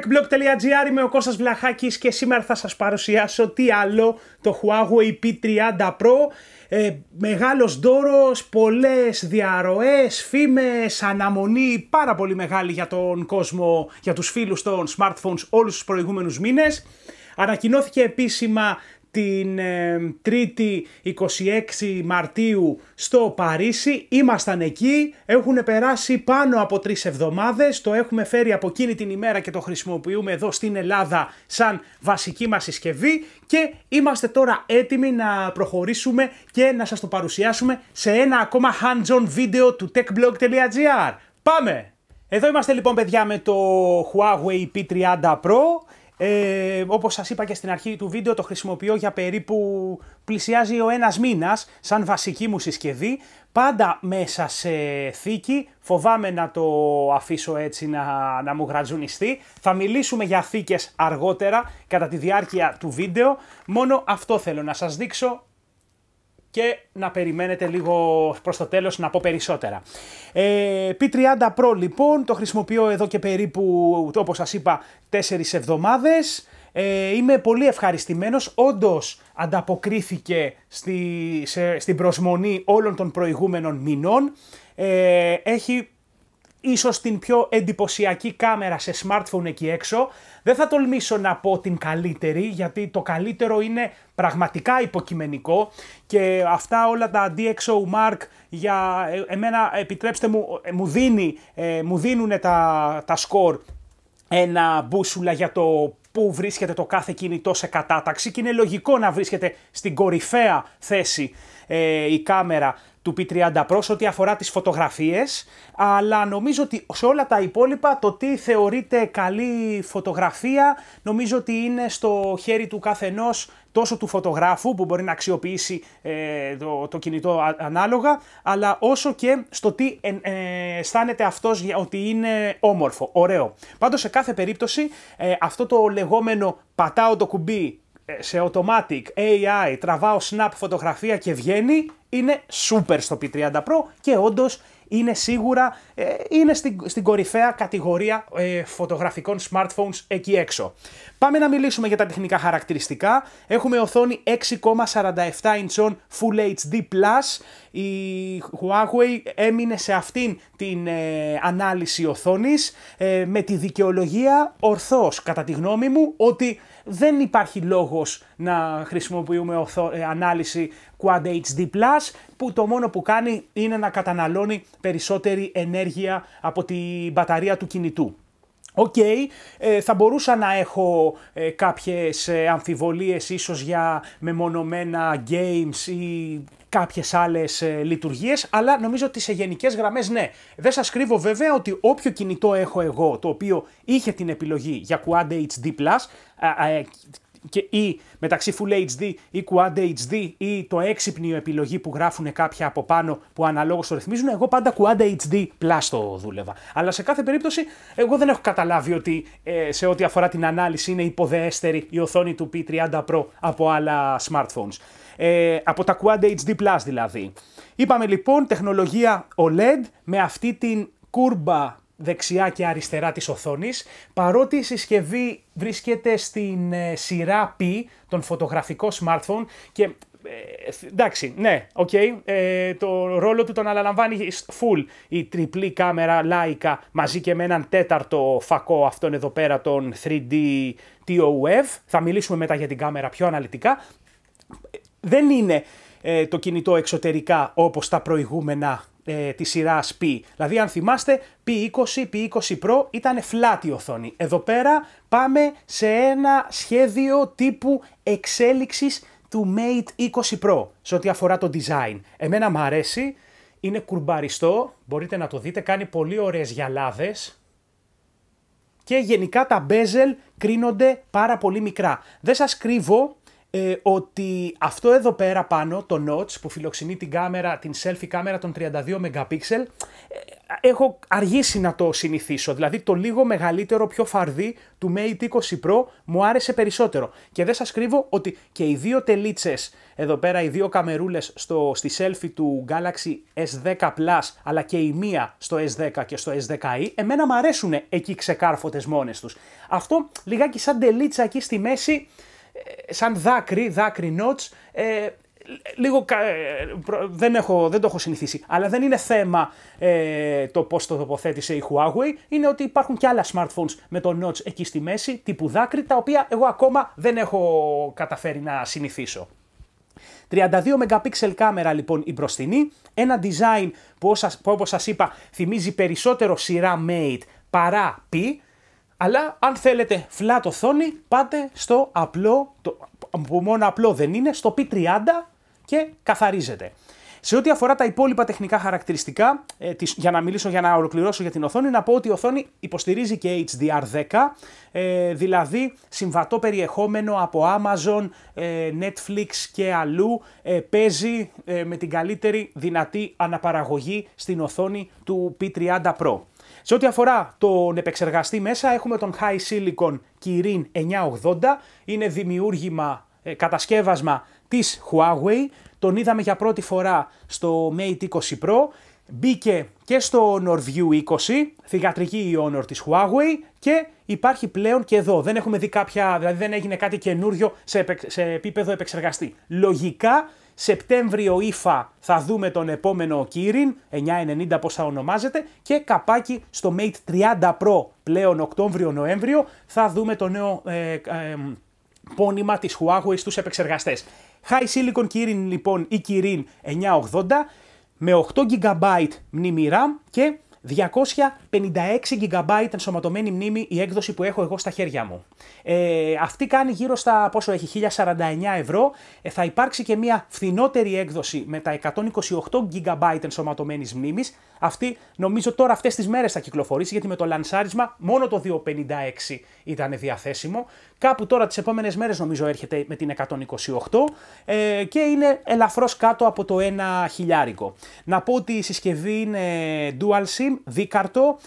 techblog.gr είμαι ο Κώστας Βλαχάκης και σήμερα θα σας παρουσιάσω τι άλλο το Huawei P30 Pro ε, μεγάλος δώρος, πολλές διαρροές, φήμες, αναμονή πάρα πολύ μεγάλη για τον κόσμο, για τους φίλους των smartphones όλους τους προηγούμενους μήνες. Ανακοινώθηκε επίσημα την ε, 3η 26 Μαρτίου στο Παρίσι. Ήμασταν εκεί, έχουν περάσει πάνω από τρεις εβδομάδες, το έχουμε φέρει από εκείνη την ημέρα και το χρησιμοποιούμε εδώ στην Ελλάδα σαν βασική μας συσκευή και είμαστε τώρα έτοιμοι να προχωρήσουμε και να σας το παρουσιάσουμε σε ένα ακόμα hands-on βίντεο του techblog.gr. Πάμε! Εδώ είμαστε λοιπόν παιδιά με το Huawei P30 Pro ε, Όπως σας είπα και στην αρχή του βίντεο, το χρησιμοποιώ για περίπου πλησιάζει ο ένας μήνας σαν βασική μου συσκευή. Πάντα μέσα σε θήκη. Φοβάμαι να το αφήσω έτσι να, να μου γρατζουνιστεί. Θα μιλήσουμε για θήκες αργότερα κατά τη διάρκεια του βίντεο. Μόνο αυτό θέλω να σας δείξω και να περιμένετε λίγο προς το τέλος να πω περισσότερα. Ε, P30 Pro λοιπόν, το χρησιμοποιώ εδώ και περίπου όπως σας είπα 4 εβδομάδες. Ε, είμαι πολύ ευχαριστημένος, όντως ανταποκρίθηκε στη, στην προσμονή όλων των προηγούμενων μηνών. Ε, έχει ίσως την πιο εντυπωσιακή κάμερα σε smartphone εκεί έξω. Δεν θα τολμήσω να πω την καλύτερη, γιατί το καλύτερο είναι πραγματικά υποκειμενικό και αυτά όλα τα DxO Mark για ε, εμένα, επιτρέψτε μου, ε, μου, δίνει, ε, μου δίνουν τα, τα score ένα μπούσουλα για το που βρίσκεται το κάθε κινητό σε κατάταξη και είναι λογικό να βρίσκεται στην κορυφαία θέση η κάμερα του P30 Pro σε ό,τι αφορά τις φωτογραφίες, αλλά νομίζω ότι σε όλα τα υπόλοιπα το τι θεωρείται καλή φωτογραφία νομίζω ότι είναι στο χέρι του καθενός τόσο του φωτογράφου που μπορεί να αξιοποιήσει ε, το, το κινητό ανάλογα, αλλά όσο και στο τι ε, ε, αισθάνεται αυτός ότι είναι όμορφο, ωραίο. Πάντως σε κάθε περίπτωση ε, αυτό το λεγόμενο πατάω το κουμπί ε, σε automatic, AI, τραβάω snap φωτογραφία και βγαίνει, είναι super στο P30 Pro και όντως είναι σίγουρα, ε, είναι στην, στην κορυφαία κατηγορία ε, φωτογραφικών smartphones εκεί έξω. Πάμε να μιλήσουμε για τα τεχνικά χαρακτηριστικά. Έχουμε οθόνη 6,47 inch Full HD+. Η Huawei έμεινε σε αυτήν την ανάλυση οθόνης με τη δικαιολογία ορθώς, κατά τη γνώμη μου, ότι δεν υπάρχει λόγος να χρησιμοποιούμε οθο... Ε, ανάλυση Quad HD+, που το μόνο που κάνει είναι να καταναλώνει περισσότερη ενέργεια από την μπαταρία του κινητού. Οκ, ε, θα μπορούσα να έχω ε, κάποιες αμφιβολίες ίσως για μεμονωμένα games ή κάποιες άλλες λειτουργίες, αλλά νομίζω ότι σε γενικές γραμμές ναι. Δεν σας κρύβω βέβαια ότι όποιο κινητό έχω εγώ το οποίο είχε την επιλογή για Quad HD Plus ε, και ή μεταξύ Full HD ή Quad HD ή το έξυπνιο επιλογή που γράφουν κάποια από πάνω που αναλόγως το ρυθμίζουν, εγώ πάντα Quad HD Plus το δούλευα. Αλλά σε κάθε περίπτωση εγώ δεν έχω καταλάβει ότι ε, σε ό,τι αφορά την ανάλυση είναι υποδεέστερη η οθόνη του P30 Pro από άλλα smartphones. Ε, από τα Quad HD Plus δηλαδή. Είπαμε λοιπόν τεχνολογία OLED με αυτή την κούρμπα δεξιά και αριστερά της οθόνης, παρότι η συσκευή βρίσκεται στην ε, σειρά P, τον φωτογραφικό smartphone και ε, εντάξει, ναι, οκ, okay, το ρόλο του τον αναλαμβάνει full η τριπλή κάμερα Leica μαζί και με έναν τέταρτο φακό αυτόν εδώ πέρα τον 3D TOF, θα μιλήσουμε μετά για την κάμερα πιο αναλυτικά, δεν είναι ε, το κινητό εξωτερικά όπως τα προηγούμενα ε, της τη σειράς P. Δηλαδή αν θυμάστε P20, P20 Pro ήταν φλάτη οθόνη. Εδώ πέρα πάμε σε ένα σχέδιο τύπου εξέλιξης του Mate 20 Pro σε ό,τι αφορά το design. Εμένα μου αρέσει, είναι κουρμπαριστό, μπορείτε να το δείτε, κάνει πολύ ωραίες γυαλάδες και γενικά τα bezel κρίνονται πάρα πολύ μικρά. Δεν σας κρύβω ε, ότι αυτό εδώ πέρα πάνω, το notch που φιλοξενεί την κάμερα, την selfie κάμερα των 32 MP, ε, έχω αργήσει να το συνηθίσω. Δηλαδή το λίγο μεγαλύτερο, πιο φαρδί του Mate 20 Pro μου άρεσε περισσότερο. Και δεν σας κρύβω ότι και οι δύο τελίτσες εδώ πέρα, οι δύο καμερούλες στο, στη selfie του Galaxy S10 Plus, αλλά και η μία στο S10 και στο S10i, e εμενα μου αρέσουν εκεί ξεκάρφωτες μόνες τους. Αυτό λιγάκι σαν τελίτσα εκεί στη μέση ε, σαν δάκρυ, δάκρυ notch, ε, λίγο ε, δεν, έχω, δεν το έχω συνηθίσει. Αλλά δεν είναι θέμα ε, το πώς το τοποθέτησε η Huawei. Είναι ότι υπάρχουν και άλλα smartphones με το notch εκεί στη μέση, τύπου δάκρυ, τα οποία εγώ ακόμα δεν έχω καταφέρει να συνηθίσω. 32 MP κάμερα λοιπόν η μπροστινή, ένα design που όπως σας είπα θυμίζει περισσότερο σειρά Mate παρά P, αλλά αν θέλετε flat οθόνη, πάτε στο απλό, που μόνο απλό δεν είναι, στο P30 και καθαρίζετε. Σε ό,τι αφορά τα υπόλοιπα τεχνικά χαρακτηριστικά, ε, για να μιλήσω, για να ολοκληρώσω για την οθόνη, να πω ότι η οθόνη υποστηρίζει και HDR10, ε, δηλαδή συμβατό περιεχόμενο από Amazon, ε, Netflix και αλλού παίζει με την καλύτερη δυνατή αναπαραγωγή στην οθόνη του P30 Pro. Σε ό,τι αφορά τον επεξεργαστή μέσα έχουμε τον High Silicon Kirin 980, είναι δημιούργημα, ε, κατασκεύασμα της Huawei, τον είδαμε για πρώτη φορά στο Mate 20 Pro, μπήκε και στο View 20, θηγατρική η Honor της Huawei και υπάρχει πλέον και εδώ. Δεν έχουμε δει κάποια, δηλαδή δεν έγινε κάτι καινούριο σε, επίπεδο επεξεργαστή. Λογικά Σεπτέμβριο ήφα θα δούμε τον επόμενο Kirin, 990 πώς θα ονομάζεται, και καπάκι στο Mate 30 Pro πλέον Οκτώβριο-Νοέμβριο θα δούμε το νέο ε, ε, πόνημα της Huawei στους επεξεργαστές. High Silicon Kirin λοιπόν ή Kirin 980 με 8 GB μνήμη RAM και 256 GB ενσωματωμένη μνήμη η έκδοση που έχω εγώ στα χέρια μου. Ε, αυτή κάνει γύρω στα πόσο έχει 1049 ευρώ. Ε, θα υπάρξει και μια φθηνότερη έκδοση με τα 128 GB ενσωματωμένης μνήμης. Αυτή νομίζω τώρα αυτές τις μέρες θα κυκλοφορήσει γιατί με το λανσάρισμα μόνο το 256 ήταν διαθέσιμο. Κάπου τώρα τις επόμενες μέρες νομίζω έρχεται με την 128 ε, και είναι ελαφρώς κάτω από το 1 χιλιάρικο. Να πω ότι η συσκευή είναι dual SIM, δίκαρτο,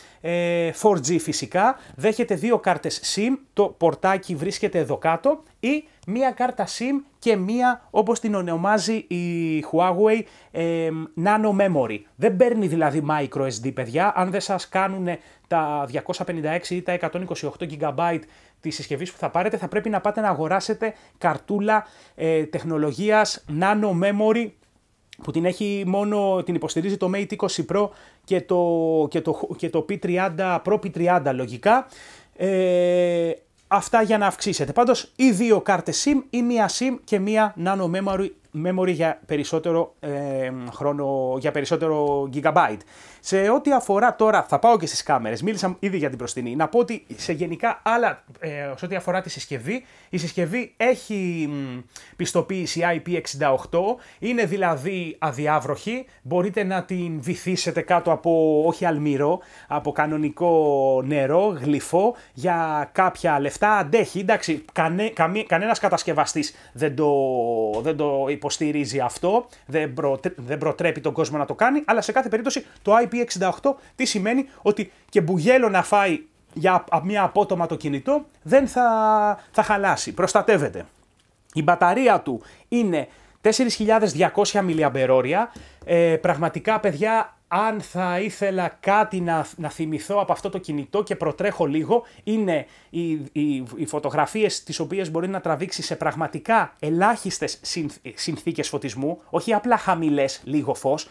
4G ε, φυσικά, δέχεται δύο κάρτες SIM, το πορτάκι βρίσκεται εδώ κάτω ή μία κάρτα SIM και μία όπως την ονομάζει η Huawei ε, Nano Memory. Δεν παίρνει δηλαδή micro SD παιδιά, αν δεν σας κάνουν τα 256 ή τα 128 GB της συσκευής που θα πάρετε, θα πρέπει να πάτε να αγοράσετε καρτούλα ε, τεχνολογίας Nano Memory που την έχει μόνο, την υποστηρίζει το Mate 20 Pro και το, και το, και το P30, Pro P30 λογικά. Ε, αυτά για να αυξήσετε. Πάντως ή δύο κάρτες SIM ή μία SIM και μία Nano Memory memory για περισσότερο, ε, χρόνο, για περισσότερο gigabyte. Σε ό,τι αφορά τώρα, θα πάω και στις κάμερες, μίλησα ήδη για την προστινή, να πω ότι σε γενικά άλλα, ε, σε ό,τι αφορά τη συσκευή, η συσκευή έχει πιστοποίηση IP68, είναι δηλαδή αδιάβροχη, μπορείτε να την βυθίσετε κάτω από, όχι αλμύρο, από κανονικό νερό, γλυφό, για κάποια λεφτά, αντέχει, εντάξει, κανέ, κανένας δεν το, δεν το υποστηρίζει αυτό, δεν, δεν προτρέπει τον κόσμο να το κάνει, αλλά σε κάθε περίπτωση το IP68 τι σημαίνει ότι και μπουγέλο να φάει για μια απότομα το κινητό δεν θα, θα χαλάσει, προστατεύεται. Η μπαταρία του είναι 4.200 mAh, ε, πραγματικά παιδιά αν θα ήθελα κάτι να, να θυμηθώ από αυτό το κινητό και προτρέχω λίγο, είναι οι, οι, οι φωτογραφίες τις οποίες μπορεί να τραβήξει σε πραγματικά ελάχιστες συνθ, συνθήκες φωτισμού, όχι απλά χαμηλές λίγο φως,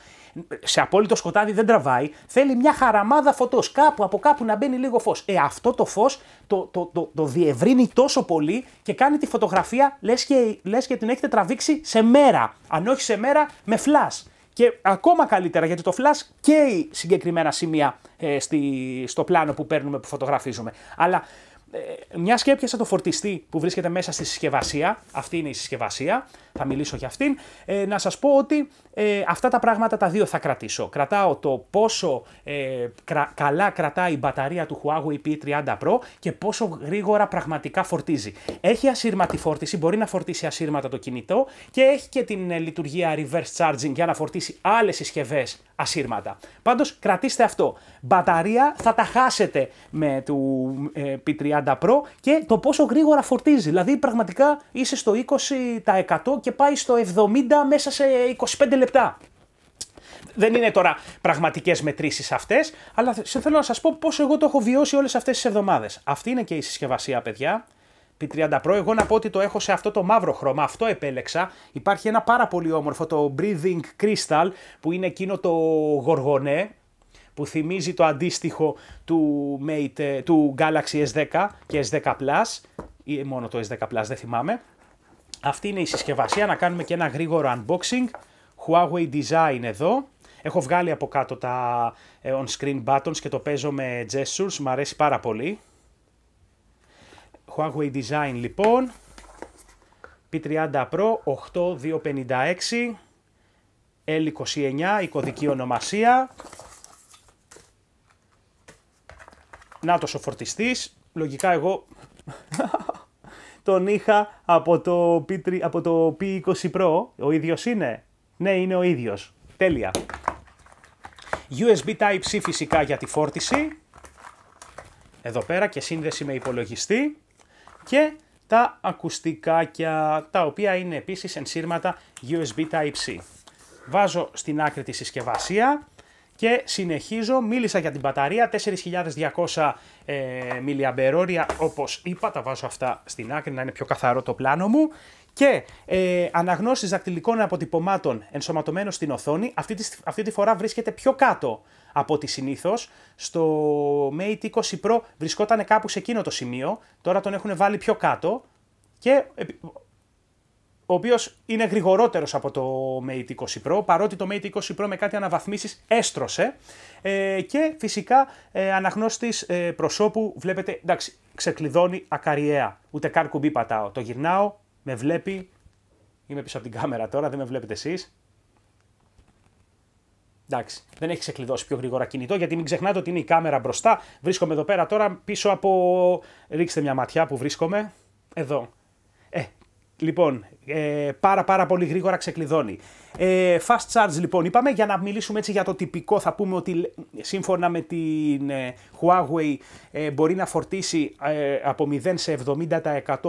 σε απόλυτο σκοτάδι δεν τραβάει, θέλει μια χαραμάδα φωτός, κάπου από κάπου να μπαίνει λίγο φως. Ε, αυτό το φως το, το, διευρύνει τόσο πολύ και κάνει τη φωτογραφία λες και, λες και την έχετε τραβήξει σε μέρα, αν όχι σε μέρα με φλάς και ακόμα καλύτερα γιατί το flash καίει συγκεκριμένα σημεία ε, στη, στο πλάνο που παίρνουμε, που φωτογραφίζουμε. Αλλά ε, μια και έπιασα το φορτιστή που βρίσκεται μέσα στη συσκευασία, αυτή είναι η συσκευασία, θα μιλήσω για αυτήν, ε, να σας πω ότι ε, αυτά τα πράγματα τα δύο θα κρατήσω. Κρατάω το πόσο ε, καλά κρατάει η μπαταρία του Huawei P30 Pro και πόσο γρήγορα πραγματικά φορτίζει. Έχει ασύρματη φόρτιση, μπορεί να φορτίσει ασύρματα το κινητό και έχει και την ε, λειτουργία reverse charging για να φορτίσει άλλες συσκευές ασύρματα. Πάντως κρατήστε αυτό. Μπαταρία θα τα χάσετε με του P30 και το πόσο γρήγορα φορτίζει. Δηλαδή πραγματικά είσαι στο 20% και πάει στο 70 μέσα σε 25 λεπτά. Δεν είναι τώρα πραγματικές μετρήσεις αυτές, αλλά θέλω να σας πω πόσο εγώ το έχω βιώσει όλες αυτές τις εβδομάδες. Αυτή είναι και η συσκευασία, παιδιά. P30 Pro, εγώ να πω ότι το έχω σε αυτό το μαύρο χρώμα, αυτό επέλεξα. Υπάρχει ένα πάρα πολύ όμορφο, το Breathing Crystal, που είναι εκείνο το γοργονέ, που θυμίζει το αντίστοιχο του, Mate, ε, του Galaxy S10 και S10 Plus, ή μόνο το S10 Plus δεν θυμάμαι. Αυτή είναι η συσκευασία, να κάνουμε και ένα γρήγορο unboxing. Huawei Design εδώ. Έχω βγάλει από κάτω τα ε, on-screen buttons και το παίζω με gestures, μου αρέσει πάρα πολύ. Huawei Design λοιπόν, P30 Pro 8256, L29, η κωδική ονομασία, Να ο φορτιστής. Λογικά εγώ τον είχα από το, p από το P20 Pro. Ο ίδιος είναι. Ναι, είναι ο ίδιος. Τέλεια. USB Type-C φυσικά για τη φόρτιση. Εδώ πέρα και σύνδεση με υπολογιστή. Και τα ακουστικάκια, τα οποία είναι επίσης ενσύρματα USB Type-C. Βάζω στην άκρη τη συσκευασία και συνεχίζω, μίλησα για την μπαταρία, 4.200 ε, όπως είπα, τα βάζω αυτά στην άκρη να είναι πιο καθαρό το πλάνο μου. Και ε, αναγνώσεις δακτυλικών αποτυπωμάτων ενσωματωμένο στην οθόνη, αυτή τη, αυτή τη φορά βρίσκεται πιο κάτω από ό,τι συνήθως. Στο Mate 20 Pro βρισκόταν κάπου σε εκείνο το σημείο, τώρα τον έχουν βάλει πιο κάτω. Και ο οποίος είναι γρηγορότερος από το Mate 20 Pro, παρότι το Mate 20 Pro με κάτι αναβαθμίσεις έστρωσε. Ε, και φυσικά ε, αναγνώστης ε, προσώπου, βλέπετε, εντάξει, ξεκλειδώνει ακαριέα. Ούτε καν κουμπί πατάω. Το γυρνάω, με βλέπει. Είμαι πίσω από την κάμερα τώρα, δεν με βλέπετε εσείς. Εντάξει, δεν έχει ξεκλειδώσει πιο γρήγορα κινητό, γιατί μην ξεχνάτε ότι είναι η κάμερα μπροστά. Βρίσκομαι εδώ πέρα τώρα πίσω από. Ρίξτε μια ματιά που βρίσκομαι. Εδώ Λοιπόν, ε, πάρα πάρα πολύ γρήγορα ξεκλειδώνει. Ε, fast charge λοιπόν είπαμε, για να μιλήσουμε έτσι για το τυπικό θα πούμε ότι σύμφωνα με την ε, Huawei ε, μπορεί να φορτίσει από 0 σε 70%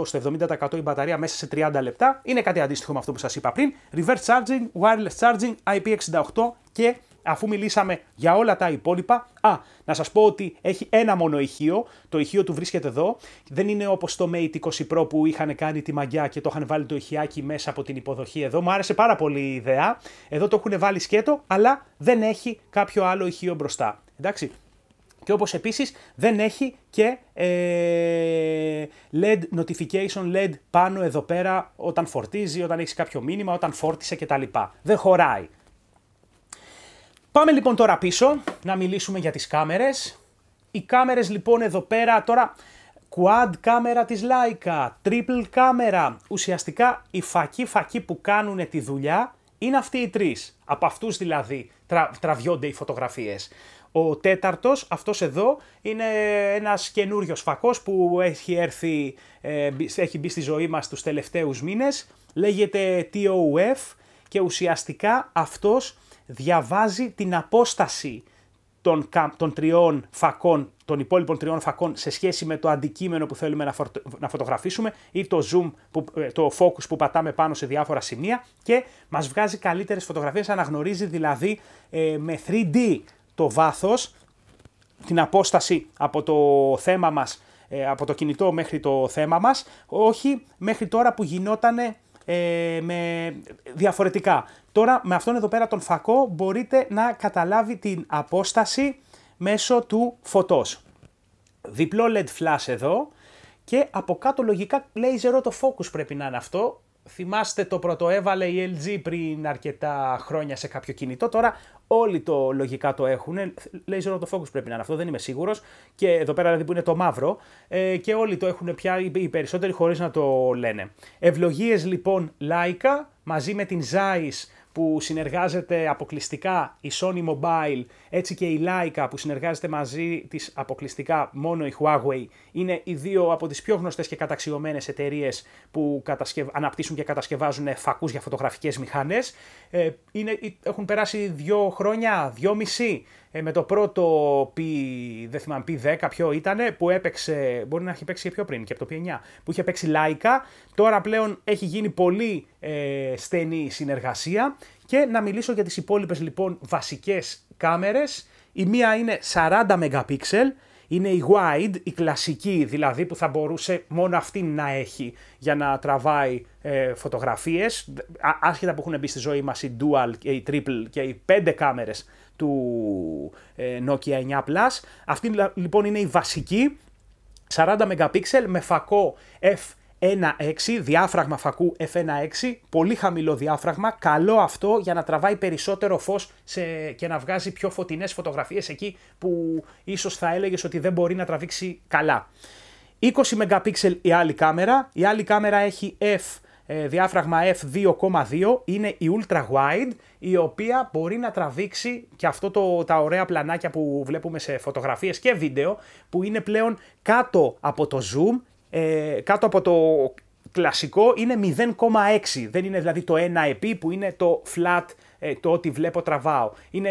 στο 70% η μπαταρία μέσα σε 30 λεπτά. Είναι κάτι αντίστοιχο με αυτό που σας είπα πριν. Reverse charging, wireless charging, IP68 και αφού μιλήσαμε για όλα τα υπόλοιπα, α, να σας πω ότι έχει ένα μόνο ηχείο, το ηχείο του βρίσκεται εδώ, δεν είναι όπως το Mate 20 Pro που είχαν κάνει τη μαγιά και το είχαν βάλει το ηχιάκι μέσα από την υποδοχή εδώ, μου άρεσε πάρα πολύ η ιδέα, εδώ το έχουν βάλει σκέτο, αλλά δεν έχει κάποιο άλλο ηχείο μπροστά, εντάξει. Και όπως επίσης δεν έχει και ε, LED notification LED πάνω εδώ πέρα όταν φορτίζει, όταν έχεις κάποιο μήνυμα, όταν φόρτισε κτλ. Δεν χωράει. Πάμε λοιπόν τώρα πίσω να μιλήσουμε για τις κάμερες. Οι κάμερες λοιπόν εδώ πέρα τώρα quad κάμερα της Leica, triple κάμερα. Ουσιαστικά οι φακοί φακοί που κάνουν τη δουλειά είναι αυτοί οι τρεις. Από αυτούς δηλαδή τρα, τραβιώνται οι φωτογραφίες. Ο τέταρτος, αυτός εδώ, είναι ένας καινούριος φακός που έχει, έρθει, ε, έχει μπει στη ζωή μας τους τελευταίους μήνες. Λέγεται TOF και ουσιαστικά αυτός διαβάζει την απόσταση των, τριών φακών, των υπόλοιπων τριών φακών σε σχέση με το αντικείμενο που θέλουμε να, φωτογραφίσουμε ή το zoom, που, ε, το focus που πατάμε πάνω σε διάφορα σημεία και μας βγάζει καλύτερες φωτογραφίες, αναγνωρίζει δηλαδή ε, με 3D το βάθος, την απόσταση από το θέμα μας, ε, από το κινητό μέχρι το θέμα μας, όχι μέχρι τώρα που γινότανε ε, με, διαφορετικά. Τώρα με αυτόν εδώ πέρα τον φακό μπορείτε να καταλάβει την απόσταση μέσω του φωτός. Διπλό LED flash εδώ και από κάτω λογικά λέει το focus πρέπει να είναι αυτό Θυμάστε το πρωτοέβαλε η LG πριν αρκετά χρόνια σε κάποιο κινητό. Τώρα όλοι το λογικά το έχουν. Λέει το focus πρέπει να είναι αυτό, δεν είμαι σίγουρος. Και εδώ πέρα δηλαδή που είναι το μαύρο. Ε, και όλοι το έχουν πια οι περισσότεροι χωρίς να το λένε. Ευλογίες λοιπόν Λάικα μαζί με την Zeiss που συνεργάζεται αποκλειστικά η Sony Mobile, έτσι και η Leica που συνεργάζεται μαζί της αποκλειστικά μόνο η Huawei, είναι οι δύο από τις πιο γνωστές και καταξιωμένες εταιρείες που αναπτύσσουν και κατασκευάζουν φακούς για φωτογραφικές μηχανές. Ε, είναι... Ε, έχουν περάσει δύο χρόνια, δύο μισή, ε, με το πρώτο p 10 ποιο ήταν, που έπαιξε, μπορεί να έχει παίξει και πιο πριν, και από το p 9, που είχε παίξει Leica. Τώρα πλέον έχει γίνει πολύ ε, στενή συνεργασία και να μιλήσω για τις υπόλοιπες λοιπόν βασικές κάμερες. Η μία είναι 40 MP, είναι η wide, η κλασική δηλαδή που θα μπορούσε μόνο αυτή να έχει για να τραβάει ε, φωτογραφίες. Άσχετα που έχουν μπει στη ζωή μας οι dual, ε, οι triple και οι πέντε κάμερες του ε, Nokia 9 Plus. Αυτή λοιπόν είναι η βασική 40 MP με φακό f 1.6, διάφραγμα φακού F1.6, πολύ χαμηλό διάφραγμα, καλό αυτό για να τραβάει περισσότερο φως σε... και να βγάζει πιο φωτεινές φωτογραφίες εκεί που ίσως θα έλεγες ότι δεν μπορεί να τραβήξει καλά. 20 MP η άλλη κάμερα, η άλλη κάμερα έχει F ε, διάφραγμα f2,2 είναι η ultra wide η οποία μπορεί να τραβήξει και αυτό το, τα ωραία πλανάκια που βλέπουμε σε φωτογραφίες και βίντεο που είναι πλέον κάτω από το zoom ε, κάτω από το κλασικό είναι 0,6. Δεν είναι δηλαδή το 1 επί που είναι το flat, ε, το ότι βλέπω τραβάω. Είναι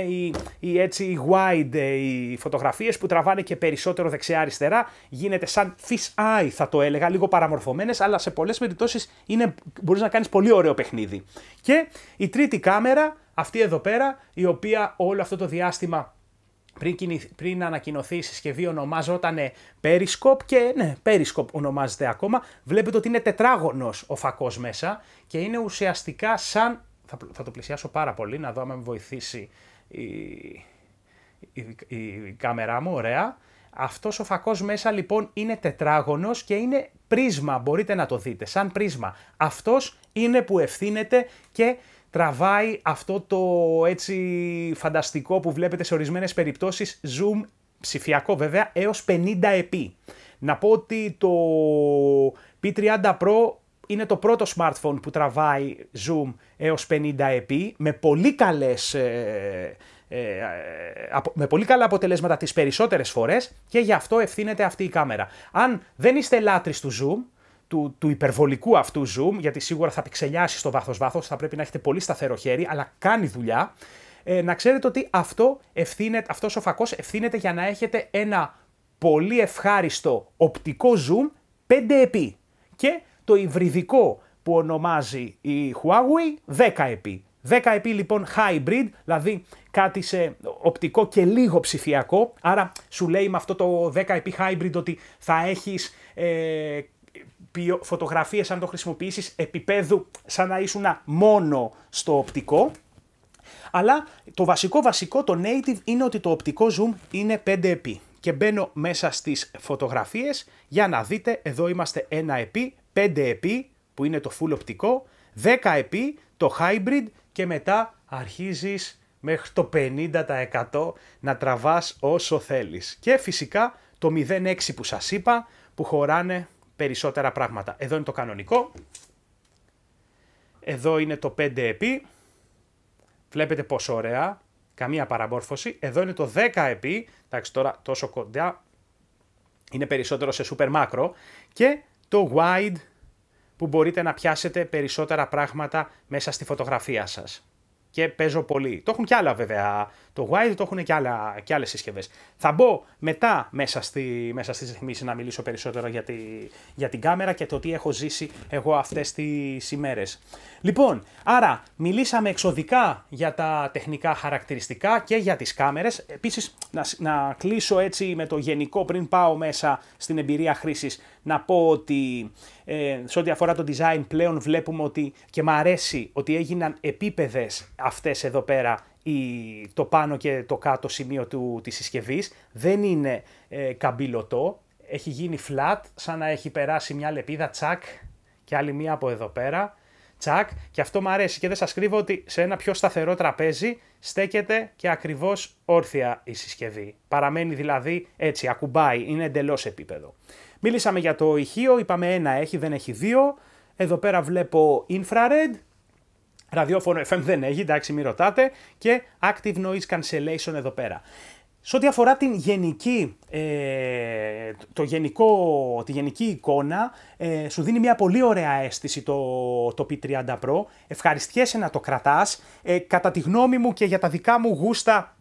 οι, έτσι οι wide ε, οι φωτογραφίες που τραβάνε και περισσότερο δεξιά-αριστερά. Γίνεται σαν fish eye θα το έλεγα, λίγο παραμορφωμένες, αλλά σε πολλές περιπτώσεις είναι, μπορείς να κάνεις πολύ ωραίο παιχνίδι. Και η τρίτη κάμερα, αυτή εδώ πέρα, η οποία όλο αυτό το διάστημα πριν, πριν ανακοινωθεί η συσκευή ονομάζονταν Periscope και ναι, Periscope ονομάζεται ακόμα. Βλέπετε ότι είναι τετράγωνος ο φακός μέσα και είναι ουσιαστικά σαν... Θα, θα το πλησιάσω πάρα πολύ να δω αν με βοηθήσει η, κάμερά μου, ωραία. Αυτός ο φακός μέσα λοιπόν είναι τετράγωνος και είναι πρίσμα, μπορείτε να το δείτε, σαν πρίσμα. Αυτός είναι που ευθύνεται και τραβάει αυτό το έτσι φανταστικό που βλέπετε σε ορισμένες περιπτώσεις zoom ψηφιακό βέβαια έως 50 επί. Να πω ότι το P30 Pro είναι το πρώτο smartphone που τραβάει zoom έως 50 επί με πολύ καλές ε, ε, ε, με πολύ καλά αποτελέσματα τις περισσότερες φορές και γι' αυτό ευθύνεται αυτή η κάμερα. Αν δεν είστε λάτρης του zoom, του, του υπερβολικού αυτού zoom, γιατί σίγουρα θα πιξελιάσει στο βάθος-βάθος, θα πρέπει να έχετε πολύ σταθερό χέρι, αλλά κάνει δουλειά. Ε, να ξέρετε ότι αυτό ευθύνεται, αυτός ο φακός ευθύνεται για να έχετε ένα πολύ ευχάριστο οπτικό zoom 5x και το υβριδικό που ονομάζει η Huawei 10x. 10 επί λοιπόν hybrid, δηλαδή κάτι σε οπτικό και λίγο ψηφιακό, άρα σου λέει με αυτό το 10x hybrid ότι θα έχεις ε, φωτογραφίες αν το χρησιμοποιήσεις επίπεδου σαν να ήσουν μόνο στο οπτικό. Αλλά το βασικό βασικό, το native, είναι ότι το οπτικό zoom είναι 5επί. Και μπαίνω μέσα στις φωτογραφίες για να δείτε, εδώ είμαστε 1 επί, 5 επί που είναι το full οπτικό, 10 επί το hybrid και μετά αρχίζεις μέχρι το 50% να τραβάς όσο θέλεις. Και φυσικά το 0,6 που σας είπα που χωράνε περισσότερα πράγματα. Εδώ είναι το κανονικό. Εδώ είναι το 5επί. Βλέπετε πόσο ωραία. Καμία παραμόρφωση. Εδώ είναι το 10επί. Εντάξει τώρα τόσο κοντά. Είναι περισσότερο σε super macro. Και το wide που μπορείτε να πιάσετε περισσότερα πράγματα μέσα στη φωτογραφία σας και παίζω πολύ. Το έχουν κι άλλα βέβαια. Το Wide το έχουν κι, άλλα, κι άλλες συσκευές. Θα μπω μετά μέσα, στη, μέσα στις ρυθμίσεις να μιλήσω περισσότερο για, τη, για την κάμερα και το τι έχω ζήσει εγώ αυτές τις ημέρες. Λοιπόν, άρα μιλήσαμε εξωδικά για τα τεχνικά χαρακτηριστικά και για τις κάμερες. Επίσης, να, να κλείσω έτσι με το γενικό πριν πάω μέσα στην εμπειρία χρήσης να πω ότι ε, σε ό,τι αφορά το design πλέον βλέπουμε ότι και μ' αρέσει ότι έγιναν επίπεδες αυτές εδώ πέρα η, το πάνω και το κάτω σημείο του, της συσκευής. Δεν είναι ε, καμπυλωτό, έχει γίνει flat σαν να έχει περάσει μια λεπίδα τσακ και άλλη μία από εδώ πέρα. Τσακ, και αυτό μου αρέσει και δεν σας κρύβω ότι σε ένα πιο σταθερό τραπέζι στέκεται και ακριβώς όρθια η συσκευή. Παραμένει δηλαδή έτσι, ακουμπάει, είναι εντελώς επίπεδο. Μίλησαμε για το ηχείο, είπαμε ένα έχει, δεν έχει δύο. Εδώ πέρα βλέπω infrared, ραδιόφωνο FM δεν έχει, εντάξει μη ρωτάτε, και active noise cancellation εδώ πέρα. Σε ό,τι αφορά την γενική, ε, το γενικό, τη γενική εικόνα, ε, σου δίνει μια πολύ ωραία αίσθηση το, το P30 Pro. Ευχαριστιέσαι να το κρατάς. Ε, κατά τη γνώμη μου και για τα δικά μου γούστα,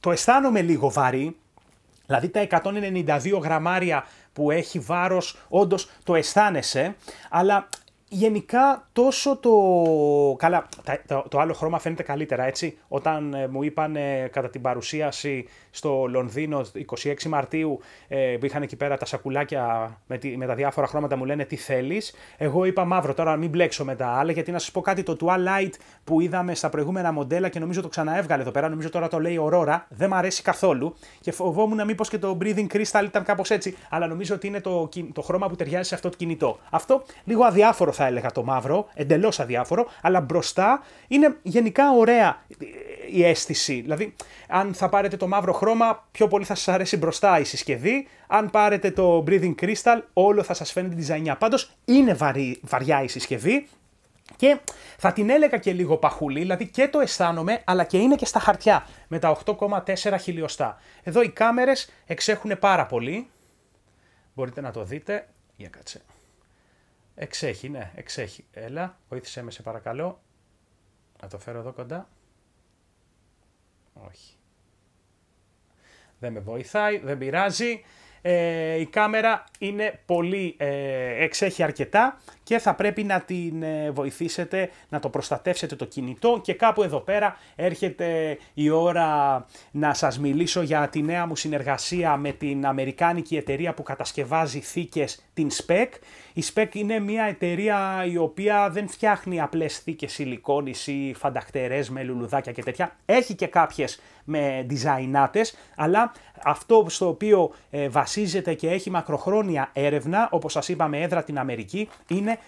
το αισθάνομαι λίγο βαρύ. Δηλαδή τα 192 γραμμάρια που έχει βάρος, όντως το αισθάνεσαι, αλλά γενικά τόσο το. Καλά, το, το άλλο χρώμα φαίνεται καλύτερα έτσι. Όταν ε, μου είπαν ε, κατά την παρουσίαση στο Λονδίνο 26 Μαρτίου ε, που είχαν εκεί πέρα τα σακουλάκια με, τη, με τα διάφορα χρώματα, μου λένε τι θέλεις. Εγώ είπα μαύρο τώρα, μην μπλέξω με τα άλλα. Γιατί να σας πω κάτι, το Twilight που είδαμε στα προηγούμενα μοντέλα και νομίζω το ξαναέβγαλε εδώ πέρα, νομίζω τώρα το λέει Aurora, δεν μ' αρέσει καθόλου. Και φοβόμουν μήπως και το Breathing Crystal ήταν κάπως έτσι. Αλλά νομίζω ότι είναι το, το χρώμα που ταιριάζει σε αυτό το κινητό. Αυτό λίγο αδιάφορο θα έλεγα το μαύρο, εντελώς αδιάφορο, αλλά μπροστά είναι γενικά ωραία η αίσθηση. Δηλαδή, αν θα πάρετε το μαύρο χρώμα, πιο πολύ θα σας αρέσει μπροστά η συσκευή. Αν πάρετε το breathing crystal, όλο θα σας φαίνεται design. Πάντως, είναι βαριά η συσκευή. Και θα την έλεγα και λίγο παχουλή, δηλαδή και το αισθάνομαι, αλλά και είναι και στα χαρτιά, με τα 8,4 χιλιοστά. Εδώ οι κάμερες εξέχουν πάρα πολύ. Μπορείτε να το δείτε. Για κάτσε. Εξέχει, ναι, εξέχει. Έλα, βοήθησέ με σε παρακαλώ. Να το φέρω εδώ κοντά. Όχι. Δεν με βοηθάει, δεν πειράζει. Ε, η κάμερα είναι πολύ, ε, εξέχει αρκετά και θα πρέπει να την ε, βοηθήσετε να το προστατεύσετε το κινητό και κάπου εδώ πέρα έρχεται η ώρα να σας μιλήσω για τη νέα μου συνεργασία με την Αμερικάνικη εταιρεία που κατασκευάζει θήκες, την SPEC. Η SPEC είναι μια εταιρεία η οποία δεν φτιάχνει απλές θήκες σιλικόνης ή φανταχτερές με λουλουδάκια και τέτοια. Έχει και κάποιες με designates. αλλά αυτό στο οποίο ε, βασίζεται και έχει μακροχρόνια έρευνα, όπως σας είπαμε έδρα την Αμερική, είναι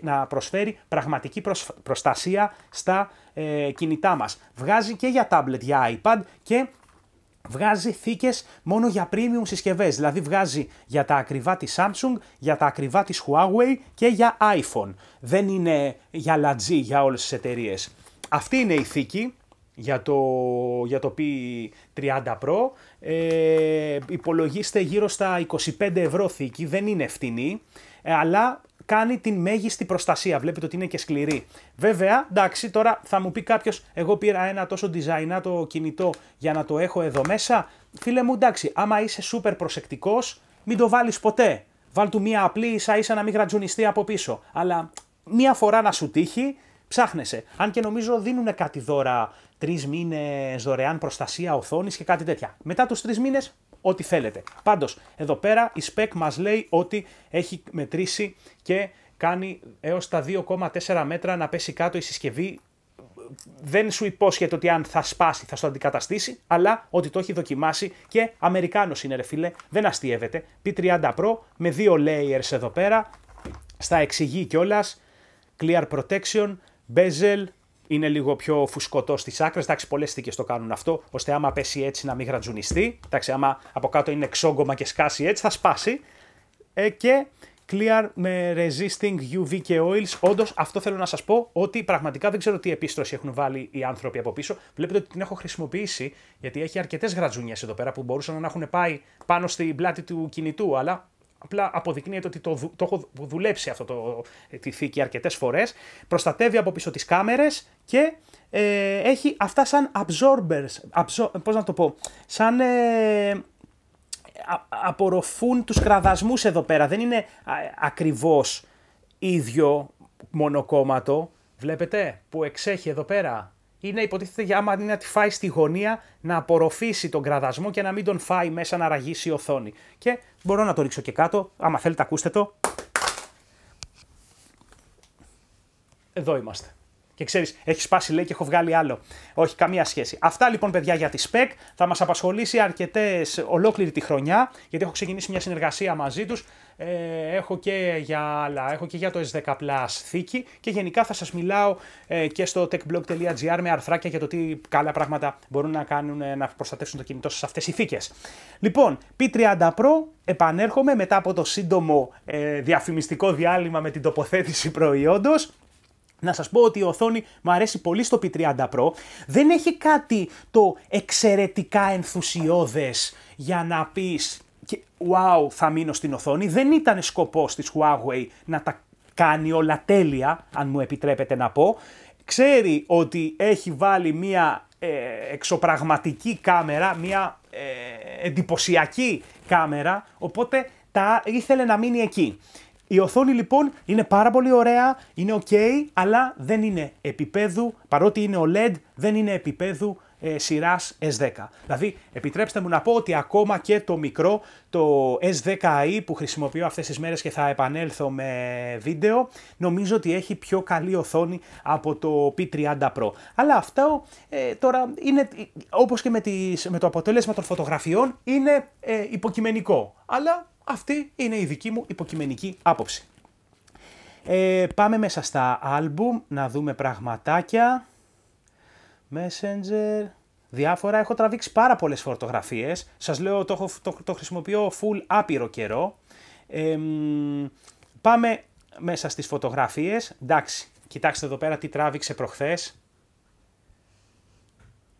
να, προσφέρει πραγματική προστασία στα ε, κινητά μας. Βγάζει και για tablet, για iPad και βγάζει θήκες μόνο για premium συσκευές, δηλαδή βγάζει για τα ακριβά της Samsung, για τα ακριβά της Huawei και για iPhone. Δεν είναι για λατζή για όλες τις εταιρείες. Αυτή είναι η θήκη, για το, για το P30 Pro. Ε, υπολογίστε γύρω στα 25 ευρώ θήκη, δεν είναι φτηνή, ε, αλλά κάνει την μέγιστη προστασία. Βλέπετε ότι είναι και σκληρή. Βέβαια, εντάξει, τώρα θα μου πει κάποιος, εγώ πήρα ένα τόσο design το κινητό για να το έχω εδώ μέσα. Φίλε μου, εντάξει, άμα είσαι super προσεκτικός, μην το βάλεις ποτέ. Βάλ του μία απλή ίσα ίσα να μην γρατζουνιστεί από πίσω. Αλλά μία φορά να σου τύχει, ψάχνεσαι. Αν και νομίζω δίνουν κάτι δώρα τρεις μήνες δωρεάν προστασία οθόνης και κάτι τέτοια. Μετά τους τρεις μήνες, ό,τι θέλετε. Πάντως, εδώ πέρα η spec μας λέει ότι έχει μετρήσει και κάνει έως τα 2,4 μέτρα να πέσει κάτω η συσκευή δεν σου υπόσχεται ότι αν θα σπάσει θα στο αντικαταστήσει, αλλά ότι το έχει δοκιμάσει και Αμερικάνος είναι ρε φίλε, δεν αστείευεται. P30 Pro με δύο layers εδώ πέρα, στα εξηγεί κιόλας. Clear Protection, bezel, είναι λίγο πιο φουσκωτό στις άκρες. Εντάξει, πολλές θήκες το κάνουν αυτό, ώστε άμα πέσει έτσι να μην γρατζουνιστεί. Εντάξει, άμα από κάτω είναι ξόγκωμα και σκάσει έτσι, θα σπάσει. Ε, και clear με resisting UV και oils. Όντως, αυτό θέλω να σας πω ότι πραγματικά δεν ξέρω τι επίστρωση έχουν βάλει οι άνθρωποι από πίσω. Βλέπετε ότι την έχω χρησιμοποιήσει, γιατί έχει αρκετές γρατζουνιέ εδώ πέρα που μπορούσαν να έχουν πάει πάνω στην πλάτη του κινητού, αλλά απλά αποδεικνύεται ότι το, έχω δουλέψει αυτό το, τη θήκη αρκετές φορές. Προστατεύει από πίσω τις κάμερες και ε, έχει αυτά σαν absorbers. πώς να το πω, σαν. Ε, απορροφούν τους κραδασμούς εδώ πέρα. Δεν είναι ακριβώς ίδιο μονοκόμματο. Βλέπετε που εξέχει εδώ πέρα είναι υποτίθεται για άμα είναι να τη φάει στη γωνία να απορροφήσει τον κραδασμό και να μην τον φάει μέσα να ραγίσει η οθόνη. Και μπορώ να το ρίξω και κάτω, άμα θέλετε ακούστε το. Εδώ είμαστε. Και ξέρεις, έχει σπάσει λέει και έχω βγάλει άλλο. Όχι, καμία σχέση. Αυτά λοιπόν, παιδιά, για τη SPEC θα μας απασχολήσει αρκετές ολόκληρη τη χρονιά, γιατί έχω ξεκινήσει μια συνεργασία μαζί τους. Ε, έχω και για άλλα, έχω και για το S10 Plus θήκη και γενικά θα σας μιλάω ε, και στο techblog.gr με αρθράκια για το τι καλά πράγματα μπορούν να κάνουν ε, να προστατεύσουν το κινητό σας σε αυτές οι θήκες. Λοιπόν, P30 Pro επανέρχομαι μετά από το σύντομο διαφημιστικό διάλειμμα με την τοποθέτηση προϊόντος να σας πω ότι η οθόνη μου αρέσει πολύ στο P30 Pro. Δεν έχει κάτι το εξαιρετικά ενθουσιώδες για να πεις και wow θα μείνω στην οθόνη. Δεν ήταν σκοπός της Huawei να τα κάνει όλα τέλεια, αν μου επιτρέπετε να πω. Ξέρει ότι έχει βάλει μία εξοπραγματική εξωπραγματική κάμερα, μία ε, εντυπωσιακή κάμερα, οπότε τα ήθελε να μείνει εκεί. Η οθόνη λοιπόν είναι πάρα πολύ ωραία, είναι ok, αλλά δεν είναι επίπεδου, παρότι είναι OLED, δεν είναι επίπεδου ε, σειράς S10. Δηλαδή, επιτρέψτε μου να πω ότι ακόμα και το μικρό, το S10i που χρησιμοποιώ αυτές τις μέρες και θα επανέλθω με βίντεο, νομίζω ότι έχει πιο καλή οθόνη από το P30 Pro. Αλλά αυτό ε, τώρα είναι, ε, όπως και με, τις, με το αποτέλεσμα των φωτογραφιών, είναι ε, υποκειμενικό. Αλλά αυτή είναι η δική μου υποκειμενική άποψη. Ε, πάμε μέσα στα άλμπουμ να δούμε πραγματάκια. Messenger, διάφορα. Έχω τραβήξει πάρα πολλές φωτογραφίες. Σας λέω το, το, το χρησιμοποιώ full άπειρο καιρό. Ε, πάμε μέσα στις φωτογραφίες. Εντάξει, κοιτάξτε εδώ πέρα τι τράβηξε προχθές.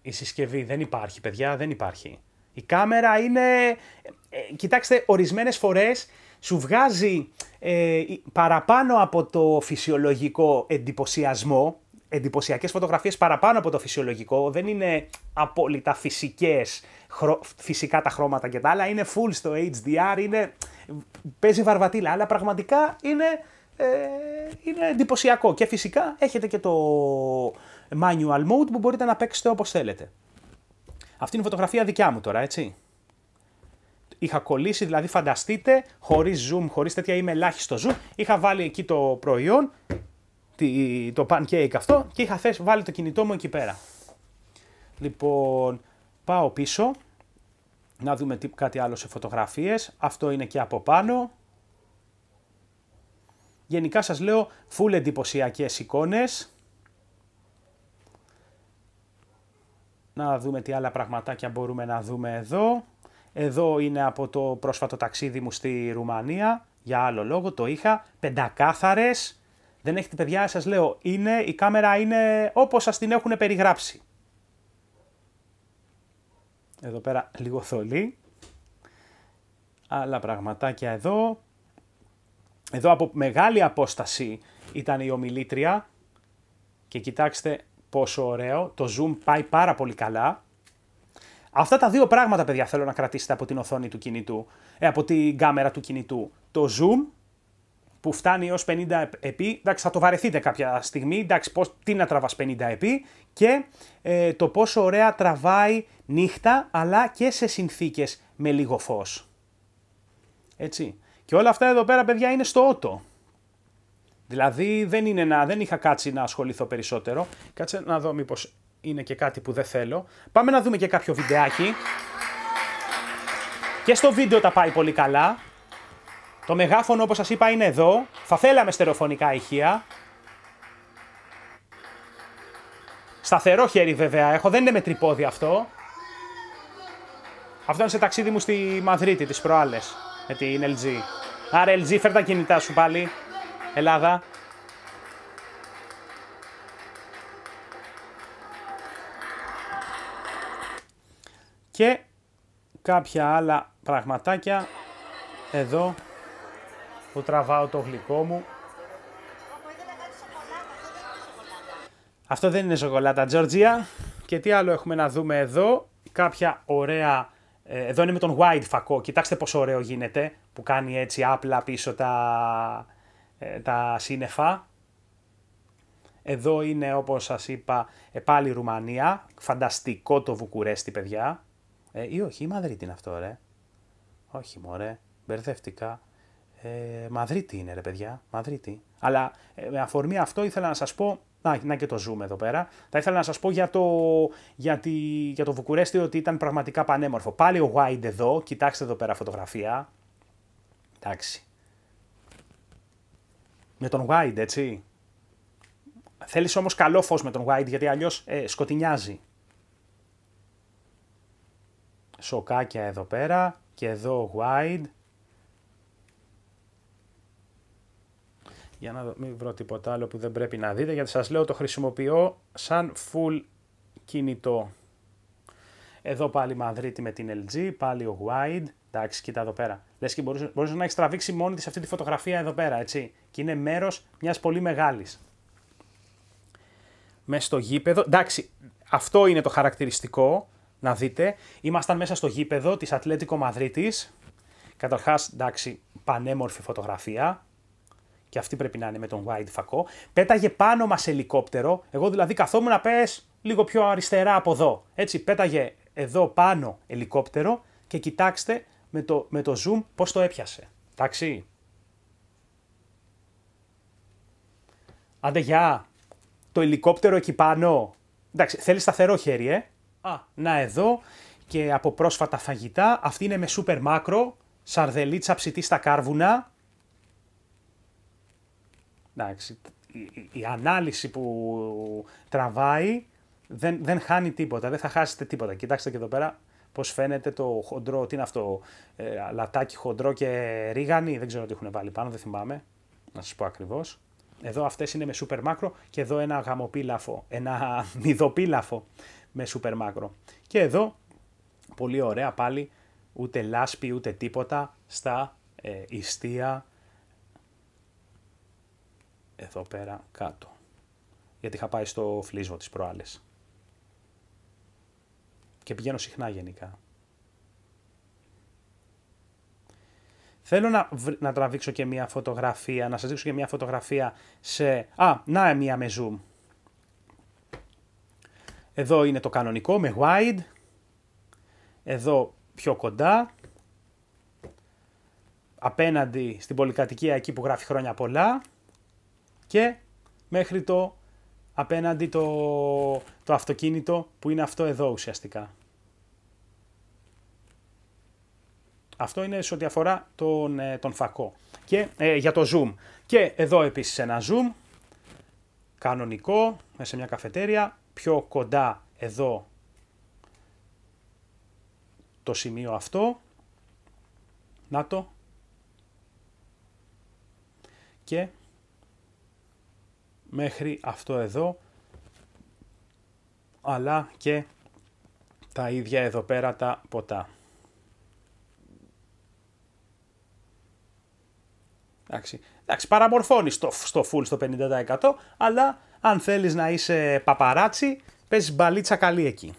Η συσκευή δεν υπάρχει παιδιά, δεν υπάρχει. Η κάμερα είναι ε, κοιτάξτε, ορισμένες φορές σου βγάζει ε, παραπάνω από το φυσιολογικό εντυπωσιασμό, εντυπωσιακές φωτογραφίες παραπάνω από το φυσιολογικό, δεν είναι απόλυτα φυσικές, φυσικά τα χρώματα και τα άλλα, είναι full στο HDR, είναι, παίζει βαρβατήλα, αλλά πραγματικά είναι, ε, είναι εντυπωσιακό. Και φυσικά έχετε και το manual mode που μπορείτε να παίξετε όπως θέλετε. Αυτή είναι η φωτογραφία δικιά μου τώρα, έτσι είχα κολλήσει, δηλαδή φανταστείτε, χωρίς zoom, χωρίς τέτοια είμαι ελάχιστο zoom. Είχα βάλει εκεί το προϊόν, το pancake αυτό και είχα θες βάλει το κινητό μου εκεί πέρα. Λοιπόν, πάω πίσω. Να δούμε τι, κάτι άλλο σε φωτογραφίες. Αυτό είναι και από πάνω. Γενικά σας λέω φουλ εντυπωσιακές εικόνες. Να δούμε τι άλλα πραγματάκια μπορούμε να δούμε εδώ. Εδώ είναι από το πρόσφατο ταξίδι μου στη Ρουμανία, για άλλο λόγο το είχα, πεντακάθαρες, δεν έχετε παιδιά, σας λέω, είναι, η κάμερα είναι όπως σας την έχουν περιγράψει. Εδώ πέρα λίγο θολή. Άλλα πραγματάκια εδώ. Εδώ από μεγάλη απόσταση ήταν η ομιλήτρια και κοιτάξτε πόσο ωραίο, το zoom πάει πάρα πολύ καλά. Αυτά τα δύο πράγματα, παιδιά, θέλω να κρατήσετε από την οθόνη του κινητού, ε, από την κάμερα του κινητού. Το zoom που φτάνει έως 50 επί, εντάξει θα το βαρεθείτε κάποια στιγμή, εντάξει πώς, τι να τραβάς 50 επί και ε, το πόσο ωραία τραβάει νύχτα αλλά και σε συνθήκες με λίγο φως. Έτσι. Και όλα αυτά εδώ πέρα παιδιά είναι στο ότο. Δηλαδή δεν δεν είχα κάτσει να ασχοληθώ περισσότερο. Κάτσε να δω μήπως είναι και κάτι που δεν θέλω. Πάμε να δούμε και κάποιο βιντεάκι. Και στο βίντεο τα πάει πολύ καλά. Το μεγάφωνο όπως σας είπα είναι εδώ. Θα θέλαμε στερεοφωνικά ηχεία. Σταθερό χέρι βέβαια έχω, δεν είναι με τρυπόδι αυτό. Αυτό είναι σε ταξίδι μου στη Μαδρίτη τις προάλλες, με την LG. Άρα LG φέρ τα κινητά σου πάλι, Ελλάδα. και κάποια άλλα πραγματάκια εδώ που τραβάω το γλυκό μου. Αυτό δεν είναι σοκολάτα, Τζορτζία. Και τι άλλο έχουμε να δούμε εδώ. Κάποια ωραία... Ε, εδώ είναι με τον wide φακό. Κοιτάξτε πόσο ωραίο γίνεται που κάνει έτσι άπλα πίσω τα, ε, τα σύννεφα. Εδώ είναι όπως σας είπα ε, πάλι Ρουμανία. Φανταστικό το Βουκουρέστι παιδιά. Ε, ή όχι, η Μαδρίτη είναι αυτό, ρε. Όχι, μωρέ. Μπερδεύτηκα. Ε, Μαδρίτη είναι, ρε παιδιά. Μαδρίτη. Αλλά ε, με αφορμή αυτό ήθελα να σας πω. Να, και το ζούμε εδώ πέρα. Θα ήθελα να σας πω για το, για, για το Βουκουρέστι ότι ήταν πραγματικά πανέμορφο. Πάλι ο Wide εδώ. Κοιτάξτε εδώ πέρα φωτογραφία. Εντάξει. Με τον Wide, έτσι. Θέλεις όμως καλό φως με τον white γιατί αλλιώς ε, σκοτεινιάζει σοκάκια εδώ πέρα και εδώ wide. Για να μην βρω τίποτα άλλο που δεν πρέπει να δείτε γιατί σας λέω το χρησιμοποιώ σαν full κινητό. Εδώ πάλι Μαδρίτη με την LG, πάλι ο wide. Εντάξει, κοίτα εδώ πέρα. Λες και μπορούσε, να έχεις τραβήξει μόνη της αυτή τη φωτογραφία εδώ πέρα, έτσι. Και είναι μέρος μιας πολύ μεγάλης. Μες στο γήπεδο. Εντάξει, αυτό είναι το χαρακτηριστικό να δείτε. Ήμασταν μέσα στο γήπεδο της Ατλέτικο Μαδρίτης. Καταρχάς, εντάξει, πανέμορφη φωτογραφία. Και αυτή πρέπει να είναι με τον wide φακό. Πέταγε πάνω μας ελικόπτερο. Εγώ δηλαδή καθόμουν να πες λίγο πιο αριστερά από εδώ. Έτσι, πέταγε εδώ πάνω ελικόπτερο και κοιτάξτε με το, με το zoom πώς το έπιασε. Εντάξει. Άντε Το ελικόπτερο εκεί πάνω. Εντάξει, θέλει σταθερό χέρι, ε. Α, να εδώ και από πρόσφατα φαγητά. Αυτή είναι με σούπερ μάκρο, σαρδελίτσα ψητή στα κάρβουνα. Εντάξει, η ανάλυση που τραβάει δεν, δεν χάνει τίποτα, δεν θα χάσετε τίποτα. Κοιτάξτε και εδώ πέρα πώς φαίνεται το χοντρό, τι είναι αυτό, ε, λατάκι χοντρό και ρίγανη, δεν ξέρω τι έχουν βάλει πάνω, δεν θυμάμαι, να σας πω ακριβώς. Εδώ αυτές είναι με σούπερ μάκρο και εδώ ένα γαμοπίλαφο, ένα μυδοπίλαφο με super macro Και εδώ, πολύ ωραία πάλι, ούτε λάσπη ούτε τίποτα στα ε, ιστία εδώ πέρα κάτω. Γιατί είχα πάει στο φλίσβο της προάλλες. Και πηγαίνω συχνά γενικά. Θέλω να, να τραβήξω και μια φωτογραφία, να σας δείξω και μια φωτογραφία σε... Α, να μια με zoom. Εδώ είναι το κανονικό με wide. Εδώ πιο κοντά. Απέναντι στην πολυκατοικία εκεί που γράφει χρόνια πολλά. Και μέχρι το απέναντι το, το αυτοκίνητο που είναι αυτό εδώ ουσιαστικά. Αυτό είναι σε ό,τι αφορά τον, ε, τον φακό. Και ε, για το zoom. Και εδώ επίσης ένα zoom, κανονικό, μέσα μια καφετέρια, πιο κοντά εδώ το σημείο αυτό. Να το. Και μέχρι αυτό εδώ. Αλλά και τα ίδια εδώ πέρα τα ποτά. Εντάξει, Εντάξει παραμορφώνεις στο, στο full στο 50% αλλά αν θέλεις να είσαι παπαράτσι, παίζεις μπαλίτσα καλή εκεί.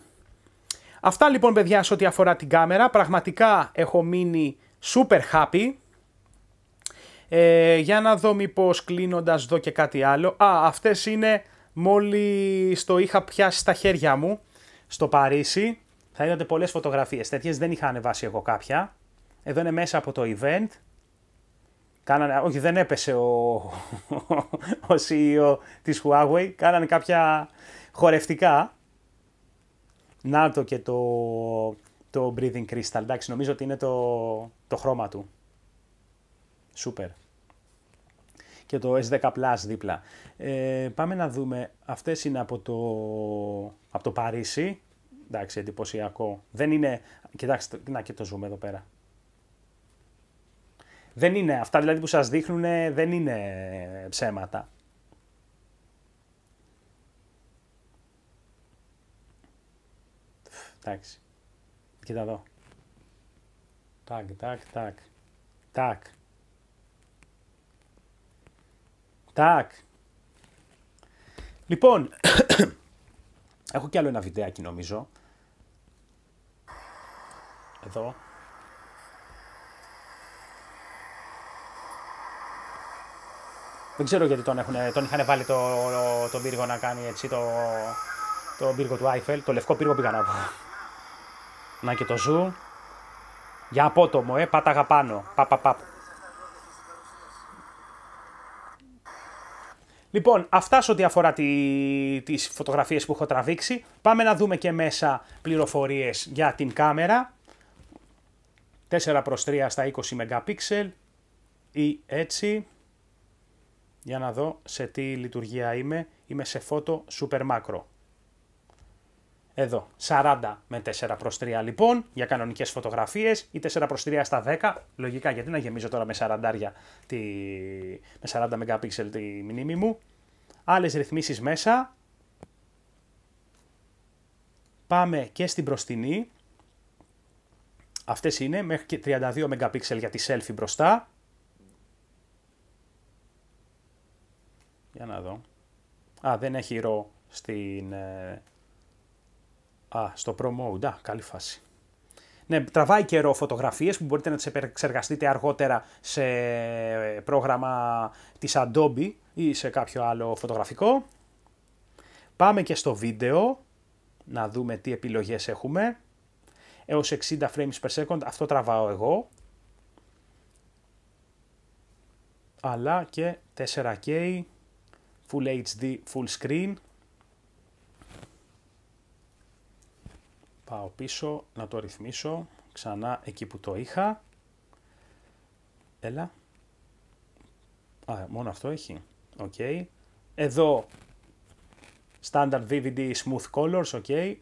Αυτά λοιπόν παιδιά σε ό,τι αφορά την κάμερα. Πραγματικά έχω μείνει super happy. Ε, για να δω μήπως κλείνοντας δω και κάτι άλλο. Α, αυτές είναι μόλις το είχα πιάσει στα χέρια μου στο Παρίσι. Θα είδατε πολλές φωτογραφίες. Τέτοιες δεν είχα ανεβάσει εγώ κάποια. Εδώ είναι μέσα από το event. Κάνανε, όχι, δεν έπεσε ο, ο CEO της Huawei. Κάνανε κάποια χορευτικά. Να το και το, το breathing crystal. Εντάξει, νομίζω ότι είναι το, το χρώμα του. Σούπερ. Και το S10 Plus δίπλα. Ε, πάμε να δούμε. Αυτές είναι από το, από το Παρίσι. Εντάξει, εντυπωσιακό. Δεν είναι... Κοιτάξτε, να και το ζούμε εδώ πέρα. Δεν είναι αυτά δηλαδή που σας δείχνουν δεν είναι ψέματα. Εντάξει. Κοίτα εδώ. Τάκ, τάκ, τάκ. Τάκ. Τάκ. Λοιπόν, έχω κι άλλο ένα βιντεάκι νομίζω. Εδώ. Δεν ξέρω γιατί τον, έχουν, είχαν βάλει το, το, τον πύργο να κάνει έτσι, το, το πύργο του Άιφελ. Το λευκό πύργο πήγα να πω. Να και το ζου. Για απότομο, ε, πάταγα πάνω. πα, πα. Λοιπόν, αυτά σε ό,τι αφορά τη, τις φωτογραφίες που έχω τραβήξει. Πάμε να δούμε και μέσα πληροφορίες για την κάμερα. 4 προς 3 στα 20 MP ή έτσι για να δω σε τι λειτουργία είμαι. Είμαι σε φώτο super macro. Εδώ, 40 με 4 προς 3 λοιπόν, για κανονικές φωτογραφίες, ή 4 προς 3 στα 10, λογικά γιατί να γεμίζω τώρα με 40, τη... με 40 MP τη μνήμη μου. Άλλες ρυθμίσεις μέσα. Πάμε και στην προστινή. Αυτές είναι μέχρι και 32 MP για τη selfie μπροστά. Για να δω. Α, δεν έχει ρο στην... Ε, α, στο Pro Mode. Α, καλή φάση. Ναι, τραβάει και ρο φωτογραφίες που μπορείτε να τις επεξεργαστείτε αργότερα σε πρόγραμμα της Adobe ή σε κάποιο άλλο φωτογραφικό. Πάμε και στο βίντεο, να δούμε τι επιλογές έχουμε. Έως 60 frames per second, αυτό τραβάω εγώ. Αλλά και 4K Full HD, full screen. Πάω πίσω να το ρυθμίσω ξανά εκεί που το είχα. Έλα. Α, μόνο αυτό έχει. Οκ. Εδώ, standard VVD smooth colors, οκ. Okay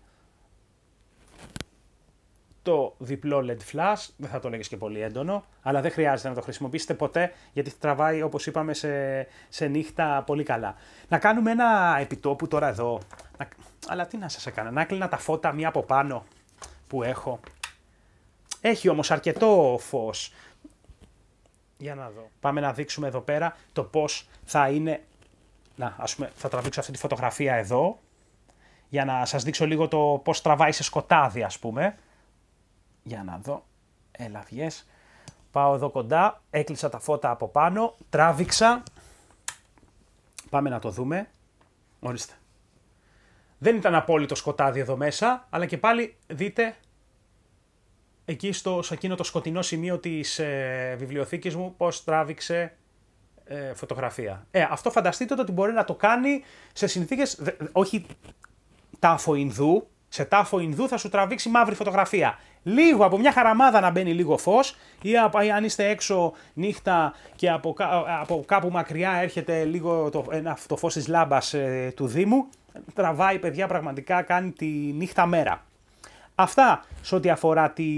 το διπλό LED flash, δεν θα το λέγεις και πολύ έντονο, αλλά δεν χρειάζεται να το χρησιμοποιήσετε ποτέ γιατί τραβάει όπως είπαμε σε, σε νύχτα πολύ καλά. Να κάνουμε ένα επιτόπου τώρα εδώ, να... αλλά τι να σας έκανα, να έκλεινα τα φώτα μία από πάνω που έχω. Έχει όμως αρκετό φως. Για να δω. Πάμε να δείξουμε εδώ πέρα το πώς θα είναι... Να, ας πούμε, θα τραβήξω αυτή τη φωτογραφία εδώ, για να σας δείξω λίγο το πώς τραβάει σε σκοτάδι, ας πούμε για να δω, ελαφίες. πάω εδώ κοντά, έκλεισα τα φώτα από πάνω, τράβηξα, πάμε να το δούμε, ορίστε. Δεν ήταν απόλυτο σκοτάδι εδώ μέσα, αλλά και πάλι δείτε εκεί στο, το σκοτεινό σημείο της ε, βιβλιοθήκης μου πώς τράβηξε ε, φωτογραφία. Ε, αυτό φανταστείτε ότι μπορεί να το κάνει σε συνθήκες, όχι τάφο Ινδού, σε τάφο Ινδού θα σου τραβήξει μαύρη φωτογραφία. Λίγο από μια χαραμάδα να μπαίνει λίγο φως, ή αν είστε έξω νύχτα και από, από κάπου μακριά έρχεται λίγο το, το φως της λάμπας ε, του Δήμου. Τραβάει παιδιά πραγματικά, κάνει τη νύχτα μέρα. Αυτά σε ό,τι αφορά ε,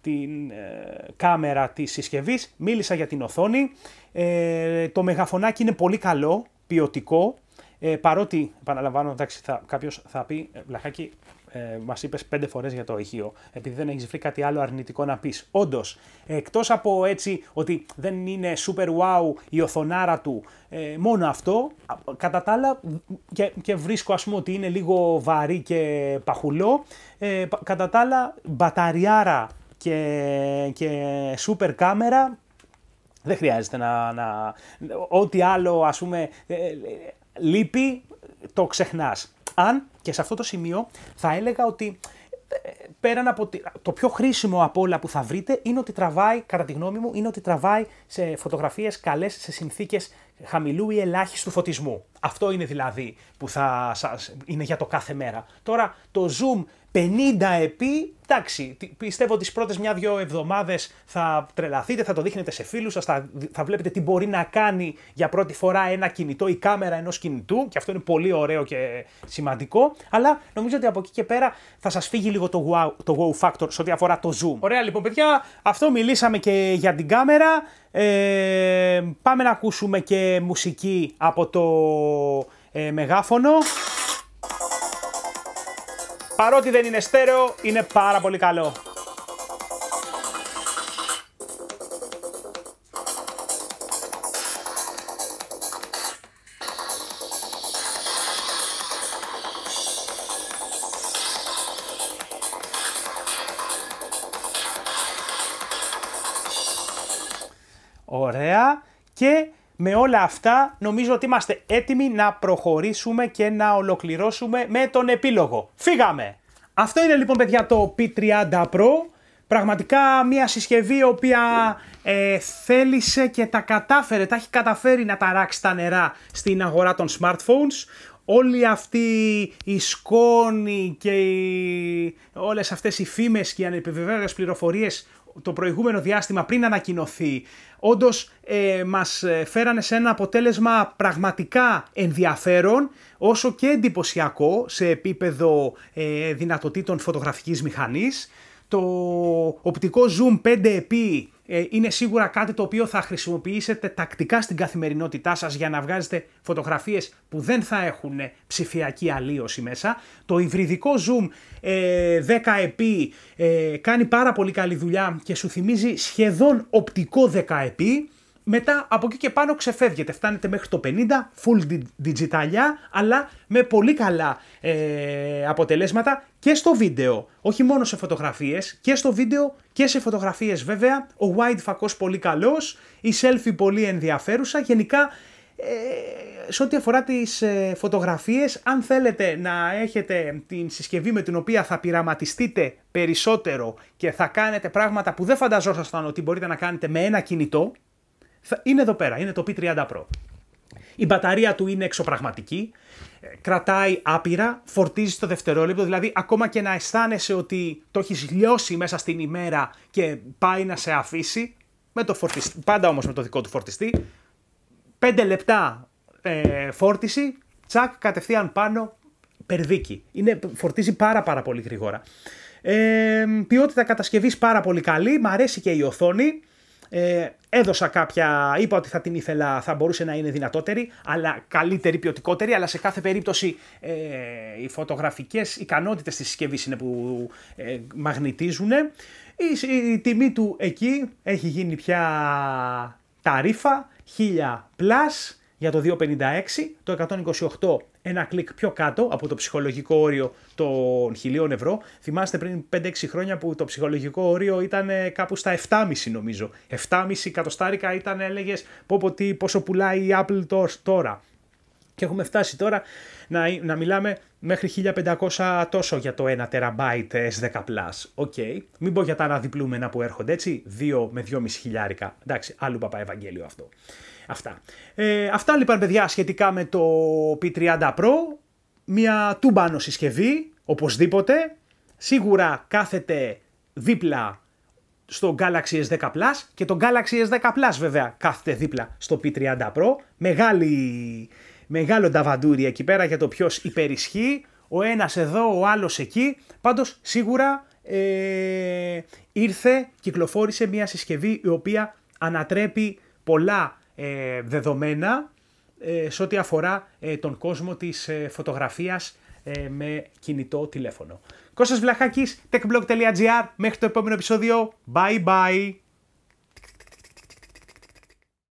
την ε, κάμερα της συσκευής. Μίλησα για την οθόνη. το μεγαφωνάκι είναι πολύ καλό, ποιοτικό. Ε, παρότι, επαναλαμβάνω, εντάξει, θα, κάποιος θα πει, Βλαχάκη, ε, ε μας είπες πέντε φορές για το ηχείο, επειδή δεν έχεις βρει κάτι άλλο αρνητικό να πεις. Όντως, εκτός από έτσι ότι δεν είναι super wow η οθονάρα του, ε, μόνο αυτό, κατά τα άλλα, και, και βρίσκω ας πούμε ότι είναι λίγο βαρύ και παχουλό, ε, κατά τα άλλα, μπαταριάρα και, και super κάμερα δεν χρειάζεται να, να... Ό,τι άλλο, ας πούμε, ε, λείπει, το ξεχνάς. Αν και σε αυτό το σημείο θα έλεγα ότι ε, πέραν από το πιο χρήσιμο από όλα που θα βρείτε είναι ότι τραβάει, κατά τη γνώμη μου, είναι ότι τραβάει σε φωτογραφίες καλές σε συνθήκες χαμηλού ή ελάχιστου φωτισμού. Αυτό είναι δηλαδή που θα είναι για το κάθε μέρα. Τώρα το zoom 50 επί, εντάξει, πιστεύω τις πρώτες μια-δυο εβδομάδες θα τρελαθείτε, θα το δείχνετε σε φίλους σας, θα, βλέπετε τι μπορεί να κάνει για πρώτη φορά ένα κινητό, η κάμερα ενός κινητού και αυτό είναι πολύ ωραίο και σημαντικό, αλλά νομίζω ότι από εκεί και πέρα θα σας φύγει λίγο το wow, το wow factor σε ό,τι αφορά το zoom. Ωραία λοιπόν παιδιά, αυτό μιλήσαμε και για την κάμερα, ε, πάμε να ακούσουμε και μουσική από το ε, μεγάφωνο. Παρότι δεν είναι στέρεο, είναι πάρα πολύ καλό. όλα αυτά νομίζω ότι είμαστε έτοιμοι να προχωρήσουμε και να ολοκληρώσουμε με τον επίλογο. Φύγαμε! Αυτό είναι λοιπόν παιδιά το P30 Pro. Πραγματικά μια συσκευή η οποία ε, θέλησε και τα κατάφερε, τα έχει καταφέρει να ταράξει τα νερά στην αγορά των smartphones όλη αυτή η σκόνη και οι... όλες αυτές οι φήμες και οι ανεπιβεβαίωτες πληροφορίες το προηγούμενο διάστημα πριν ανακοινωθεί, όντως ε, μας μα ε, φέρανε σε ένα αποτέλεσμα πραγματικά ενδιαφέρον, όσο και εντυπωσιακό σε επίπεδο ε, δυνατοτήτων φωτογραφικής μηχανής το οπτικό zoom 5 x ε, είναι σίγουρα κάτι το οποίο θα χρησιμοποιήσετε τακτικά στην καθημερινότητά σας για να βγάζετε φωτογραφίες που δεν θα έχουν ε, ψηφιακή αλλίωση μέσα. Το υβριδικό zoom 10 ε, x κάνει πάρα πολύ καλή δουλειά και σου θυμίζει σχεδόν οπτικό 10x μετά από εκεί και πάνω ξεφεύγετε. Φτάνετε μέχρι το 50, full digitalia, αλλά με πολύ καλά ε, αποτελέσματα και στο βίντεο. Όχι μόνο σε φωτογραφίες, και στο βίντεο και σε φωτογραφίες βέβαια. Ο wide φακός πολύ καλός, η selfie πολύ ενδιαφέρουσα. Γενικά, ε, σε ό,τι αφορά τις ε, φωτογραφίες, αν θέλετε να έχετε την συσκευή με την οποία θα πειραματιστείτε περισσότερο και θα κάνετε πράγματα που δεν φανταζόσασταν ότι μπορείτε να κάνετε με ένα κινητό, είναι εδώ πέρα, είναι το P30 Pro. Η μπαταρία του είναι εξωπραγματική, ε, κρατάει άπειρα, φορτίζει στο δευτερόλεπτο, δηλαδή ακόμα και να αισθάνεσαι ότι το έχεις λιώσει μέσα στην ημέρα και πάει να σε αφήσει, με το φορτιστή, πάντα όμως με το δικό του φορτιστή, 5 λεπτά ε, φόρτιση, τσακ, κατευθείαν πάνω, περδίκι. Είναι, φορτίζει πάρα πάρα πολύ γρήγορα. Ε, ποιότητα κατασκευής πάρα πολύ καλή, μ' αρέσει και η οθόνη, ε, έδωσα κάποια, είπα ότι θα την ήθελα, θα μπορούσε να είναι δυνατότερη, αλλά καλύτερη, ποιοτικότερη, αλλά σε κάθε περίπτωση ε, οι φωτογραφικές ικανότητες της συσκευής είναι που ε, μαγνητίζουν. Η, τιμή του εκεί έχει γίνει πια ταρίφα, 1000 plus για το 256, το 128 ένα κλικ πιο κάτω από το ψυχολογικό όριο των χιλίων ευρώ. Θυμάστε πριν 5-6 χρόνια που το ψυχολογικό όριο ήταν ε, κάπου στα 7,5 νομίζω. 7,5 εκατοστάρικα ήταν έλεγες πω, πω τι, πόσο πουλάει η Apple τώρα. Και έχουμε φτάσει τώρα να, να μιλάμε μέχρι 1500 τόσο για το 1 TB S10 Οκ. Okay. Μην πω για τα αναδιπλούμενα που έρχονται έτσι. 2 με 2,5 χιλιάρικα. Εντάξει, άλλου παπά Ευαγγέλιο αυτό. Αυτά. Ε, αυτά λοιπόν παιδιά σχετικά με το P30 Pro. Μια τούμπανο συσκευή, οπωσδήποτε. Σίγουρα κάθεται δίπλα στο Galaxy S10 Plus και το Galaxy S10 Plus βέβαια κάθεται δίπλα στο P30 Pro. Μεγάλη, μεγάλο ταβαντούρι εκεί πέρα για το ποιος υπερισχύει. Ο ένας εδώ, ο άλλος εκεί. Πάντως σίγουρα ε, ήρθε, κυκλοφόρησε μια συσκευή η οποία ανατρέπει πολλά ε, δεδομένα ε, σε ό,τι αφορά ε, τον κόσμο της ε, φωτογραφίας ε, με κινητό τηλέφωνο. Κώστας Βλαχάκης, techblog.gr, μέχρι το επόμενο επεισόδιο. Bye bye!